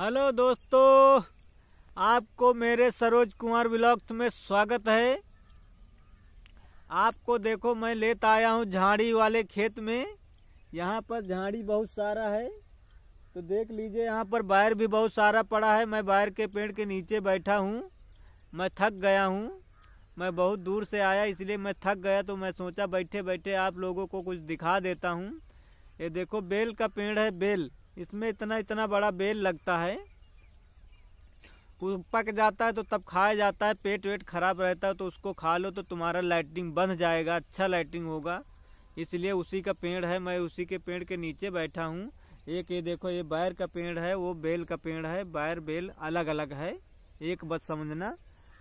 hello दोस्तों आपको मेरे सरोज कुमार ब्लॉग्स में स्वागत है आपको देखो मैं लेता आया हूँ झाड़ी वाले खेत में यहाँ पर झाड़ी बहुत सारा है तो देख लीजिए यहाँ पर बायर भी बहुत सारा पड़ा है मैं बायर के पेड़ के नीचे बैठा हूँ मैं थक गया हूँ मैं बहुत दूर से आया इसलिए मैं थक गया तो मैं सोचा बैठे बैठे आप लोगों को कुछ दिखा देता हूँ ये देखो बेल का पेड़ है बेल इसमें इतना इतना बड़ा बेल लगता है पक जाता है तो तब खाया जाता है पेट वेट खराब रहता है तो उसको खा लो तो तुम्हारा लाइटिंग बंध जाएगा अच्छा लाइटिंग होगा इसलिए उसी का पेड़ है मैं उसी के पेड़ के नीचे बैठा हूँ एक ये देखो ये बैर का पेड़ है वो बेल का पेड़ है बैर बेल अलग अलग है एक बात समझना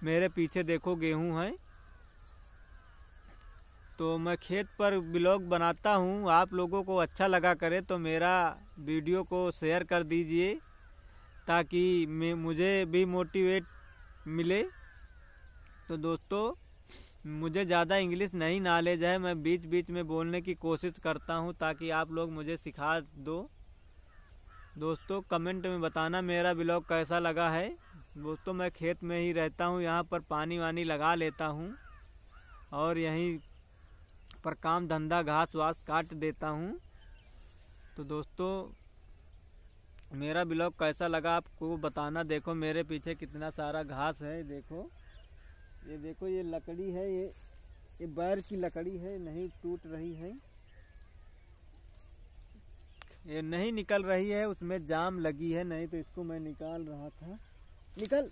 मेरे पीछे देखो गेहूँ है तो मैं खेत पर ब्लॉग बनाता हूँ आप लोगों को अच्छा लगा करे तो मेरा वीडियो को शेयर कर दीजिए ताकि मुझे भी मोटिवेट मिले तो दोस्तों मुझे ज़्यादा इंग्लिश नहीं नॉलेज है मैं बीच बीच में बोलने की कोशिश करता हूँ ताकि आप लोग मुझे सिखा दो दोस्तों कमेंट में बताना मेरा ब्लॉग कैसा लगा है दोस्तों मैं खेत में ही रहता हूँ यहाँ पर पानी वानी लगा लेता हूँ और यहीं पर काम धंधा घास वास काट देता हूँ तो दोस्तों मेरा ब्लॉग कैसा लगा आपको बताना देखो मेरे पीछे कितना सारा घास है देखो ये देखो ये लकड़ी है ये ये बैर की लकड़ी है नहीं टूट रही है ये नहीं निकल रही है उसमें जाम लगी है नहीं तो इसको मैं निकाल रहा था निकल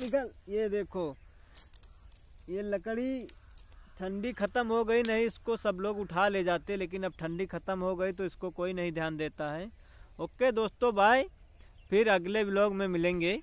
निकल ये देखो ये लकड़ी ठंडी खत्म हो गई नहीं इसको सब लोग उठा ले जाते लेकिन अब ठंडी खत्म हो गई तो इसको कोई नहीं ध्यान देता है ओके दोस्तों बाय फिर अगले ब्लॉग में मिलेंगे